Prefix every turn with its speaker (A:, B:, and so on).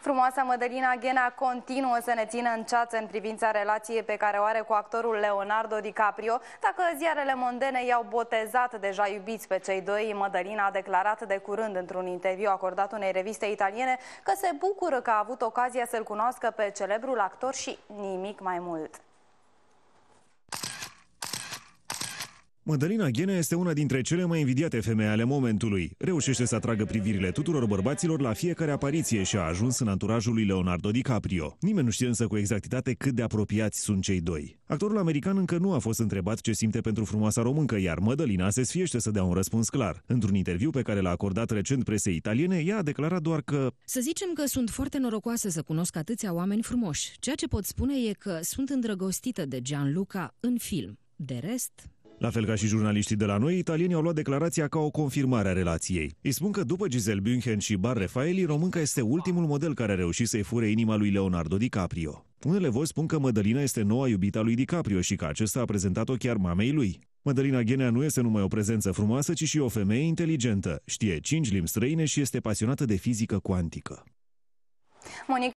A: Frumoasa Mădălina Ghena continuă să ne țină în ceață în privința relației pe care o are cu actorul Leonardo DiCaprio. Dacă ziarele mondene i-au botezat deja iubiți pe cei doi, Mădălina a declarat de curând într-un interviu acordat unei reviste italiene că se bucură că a avut ocazia să-l cunoască pe celebrul actor și nimic mai mult.
B: Mădălina Ghenea este una dintre cele mai invidiate femei ale momentului. Reușește să atragă privirile tuturor bărbaților la fiecare apariție și a ajuns în anturajul lui Leonardo DiCaprio. Nimeni nu știe însă cu exactitate cât de apropiați sunt cei doi. Actorul american încă nu a fost întrebat ce simte pentru frumoasa româncă, iar Mădălina se sfiește să dea un răspuns clar. Într-un interviu pe care l-a acordat recent presei italiene, ea a declarat doar că...
C: Să zicem că sunt foarte norocoasă să cunosc atâția oameni frumoși. Ceea ce pot spune e că sunt îndrăgostită de Gianluca în film. De rest,
B: la fel ca și jurnaliștii de la noi, italienii au luat declarația ca o confirmare a relației. Îi spun că după Giselle Bündchen și Bar Refaeli, românca este ultimul model care a reușit să-i fure inima lui Leonardo DiCaprio. Unele voi spun că Mădălina este noua iubita lui DiCaprio și că acesta a prezentat-o chiar mamei lui. Mădălina Ghenea nu este numai o prezență frumoasă, ci și o femeie inteligentă, știe cinci limbi străine și este pasionată de fizică cuantică. Monica